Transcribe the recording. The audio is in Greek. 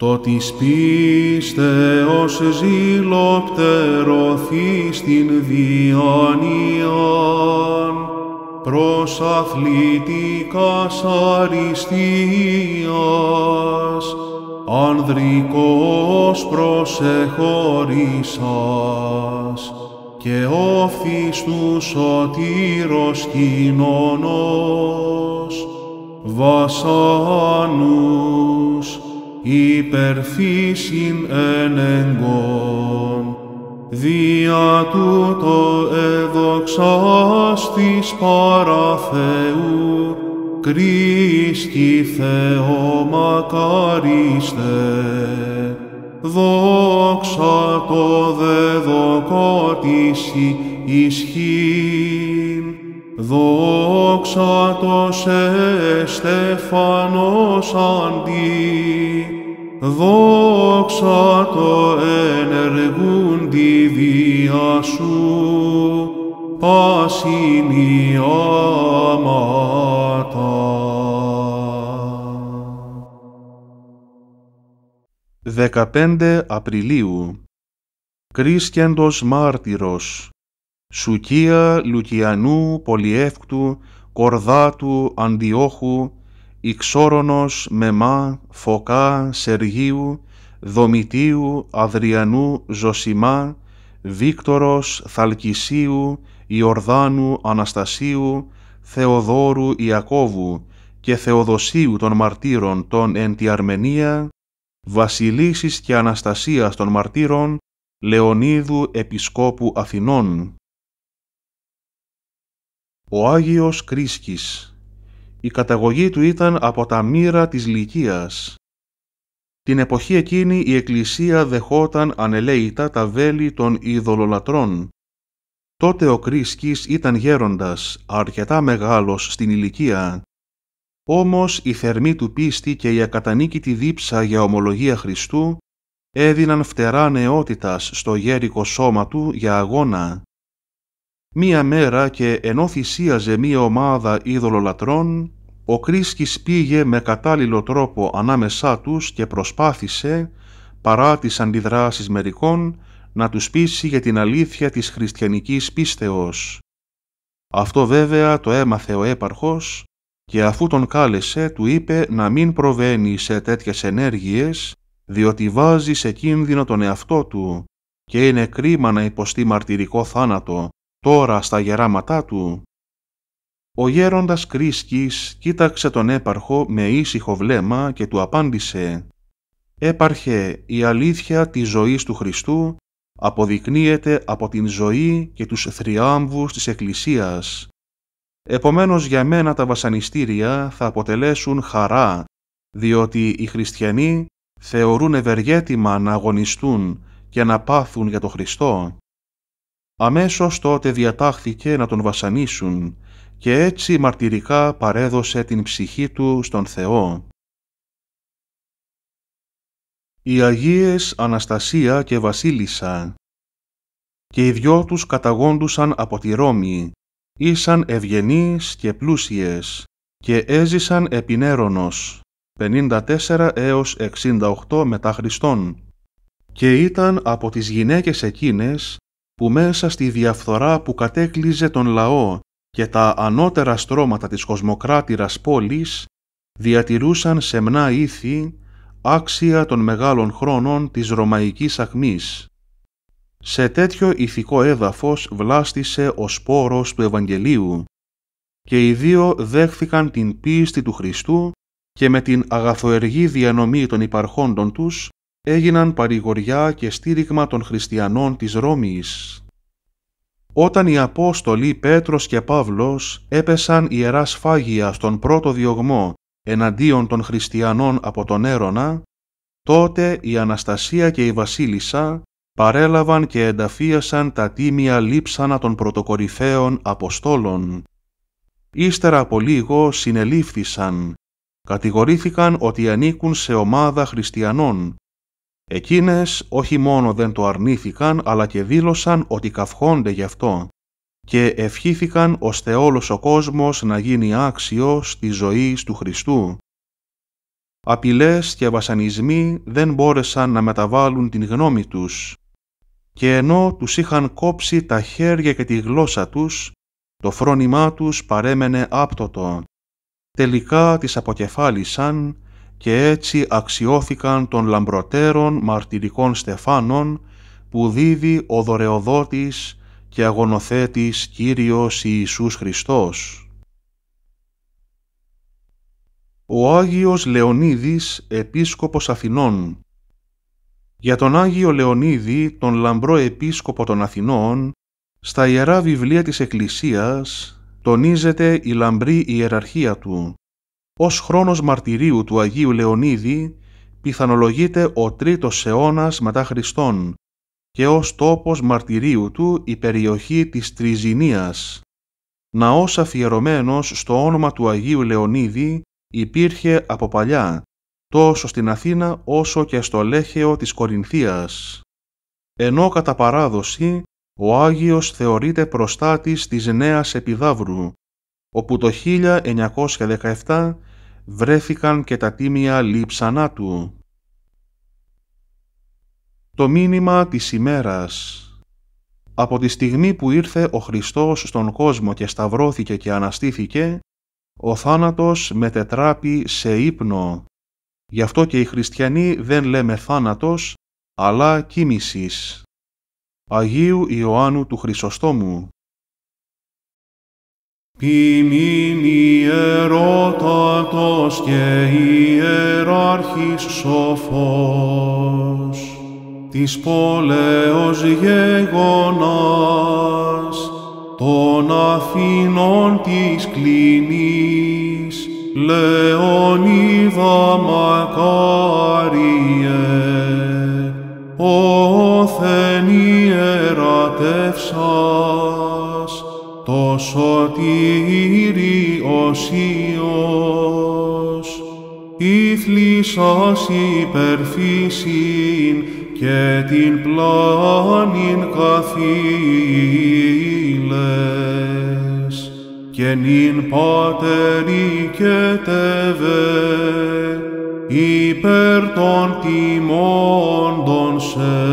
Το πίστε πίστεως ζήλο πτερωθεί στην διανοιαν, προς αθλητικάς αριστείας, ανδρικός και όφθη του σωτήρος βασάνου υπερφύσιν εν εγκόν. Δια τούτο εδοξάστης παραθεού, Κρίστη Θεό μακαρίστε, δόξα το δεδοκότηση ισχύει. Δόξα το σε Στεφανός αντί, δόξα το ενεργούν τη βία σου, πάσινη άματα. Δεκαπέντε Απριλίου Κρίσκεντος Μάρτυρος Σουκία Λουκιανού Πολιεύκτου Κορδάτου Αντιόχου Ιξόρονος Μεμά Φωκά Σεργίου Δομητίου Αδριανού Ζωσιμά Βίκτορος Θαλκισίου Ιορδάνου Αναστασίου Θεοδόρου Ιακώβου και Θεοδοσίου των μαρτύρων των εν τη Αρμενία, και Αναστασίας των μαρτύρων Λεωνίδου Επισκόπου Αθηνών, ο Άγιος Κρίσκης. Η καταγωγή του ήταν από τα μοίρα της Λυκίας. Την εποχή εκείνη η Εκκλησία δεχόταν ανελαίητα τα βέλη των ειδωλολατρών. Τότε ο Κρίσκης ήταν γέροντας, αρκετά μεγάλος στην ηλικία. Όμως η θερμή του πίστη και η ακατανίκητη δίψα για ομολογία Χριστού έδιναν φτερά νεότητας στο γέρικο σώμα του για αγώνα. Μία μέρα και ενώ θυσίαζε μία ομάδα ειδωλολατρών, ο Κρίσκης πήγε με κατάλληλο τρόπο ανάμεσά τους και προσπάθησε, παρά τις αντιδράσεις μερικών, να τους πείσει για την αλήθεια της χριστιανικής πίστεως. Αυτό βέβαια το έμαθε ο έπαρχος και αφού τον κάλεσε του είπε να μην προβαίνει σε τέτοιες ενέργειες διότι βάζει σε κίνδυνο τον εαυτό του και είναι κρίμα να υποστεί μαρτυρικό θάνατο τώρα στα γεράματά του. Ο γέροντας Κρίσκης κοίταξε τον έπαρχο με ήσυχο βλέμμα και του απάντησε «Έπαρχε, η αλήθεια της ζωής του Χριστού αποδεικνύεται από την ζωή και τους θριάμβους της Εκκλησίας. Επομένως για μένα τα βασανιστήρια θα αποτελέσουν χαρά, διότι οι χριστιανοί θεωρούν ευεργέτημα να αγωνιστούν και να πάθουν για τον Χριστό. Αμέσως τότε διατάχθηκε να τον βασανίσουν και έτσι μαρτυρικά παρέδωσε την ψυχή του στον Θεό. Οι Αγίες Αναστασία και Βασίλισσα και οι δυο τους καταγόντουσαν από τη Ρώμη, ήσαν ευγενείς και πλούσιες και έζησαν επινέρονος 54 έως 68 μετά Χριστόν και ήταν από τις γυναίκες εκείνες που μέσα στη διαφθορά που κατέκλυζε τον λαό και τα ανώτερα στρώματα της κοσμοκράτηρας πόλης διατηρούσαν σεμνά ήθη άξια των μεγάλων χρόνων της ρωμαϊκής αχμής. Σε τέτοιο ηθικό έδαφος βλάστησε ο σπόρος του Ευαγγελίου και οι δύο δέχθηκαν την πίστη του Χριστού και με την αγαθοεργή διανομή των υπαρχόντων τους έγιναν παρηγοριά και στήριγμα των χριστιανών της Ρώμης. Όταν οι Απόστολοι Πέτρος και Παύλος έπεσαν ιερά σφάγια στον πρώτο διωγμό εναντίον των χριστιανών από τον Έρωνα, τότε η Αναστασία και η Βασίλισσα παρέλαβαν και ενταφίασαν τα τίμια λείψανα των πρωτοκορυφαίων Αποστόλων. Ύστερα από λίγο συνελήφθησαν. Κατηγορήθηκαν ότι ανήκουν σε ομάδα χριστιανών Εκείνες όχι μόνο δεν το αρνήθηκαν, αλλά και δήλωσαν ότι καυχόνται γι' αυτό και ευχήθηκαν ώστε όλος ο κόσμος να γίνει άξιος της ζωής του Χριστού. Απειλές και βασανισμοί δεν μπόρεσαν να μεταβάλουν την γνώμη τους και ενώ τους είχαν κόψει τα χέρια και τη γλώσσα τους, το φρόνημά τους παρέμενε άπτωτο. Τελικά τις αποκεφάλισαν και έτσι αξιώθηκαν των λαμπροτέρων μαρτυρικών στεφάνων που δίδει ο δωρεοδότης και αγωνοθέτης Κύριος Ιησούς Χριστός. Ο Άγιος Λεωνίδης, Επίσκοπος Αθηνών Για τον Άγιο Λεωνίδη, τον λαμπρό Επίσκοπο των Αθηνών, στα Ιερά Βιβλία της Εκκλησίας τονίζεται η λαμπρή ιεραρχία του, ως χρόνος μαρτυρίου του Αγίου Λεωνίδη πιθανολογείται ο τρίτος αιώνας μετά Χριστόν και ως τόπος μαρτυρίου του η περιοχή της Τριζινίας. Ναός αφιερωμένος στο όνομα του Αγίου Λεωνίδη υπήρχε από παλιά, τόσο στην Αθήνα όσο και στο Λέχαιο της Κορινθίας. Ενώ κατά παράδοση ο Άγιος θεωρείται προστάτης της Νέας Επιδαύρου, όπου το 1917 βρέθηκαν και τα τίμια λείψανά του. Το μήνυμα της ημέρας Από τη στιγμή που ήρθε ο Χριστός στον κόσμο και σταυρώθηκε και αναστήθηκε, ο θάνατος μετετράπη σε ύπνο. Γι' αυτό και οι χριστιανοί δεν λέμε θάνατος, αλλά κοίμησης. Αγίου Ιωάννου του Χρυσοστόμου Ποιμήν ιερότατος και ιεράρχης σοφός, της πόλεως γεγονάς, των Αθηνών της κλινής, Λεωνίδα Μακάριε, όθεν ιερατεύσας, το σωτήριος Υιός, η θλίσσος υπερφύσιν και την πλάνην καθήλες, και νυν πατέρι και τεβέ, υπέρ των τιμών των σε.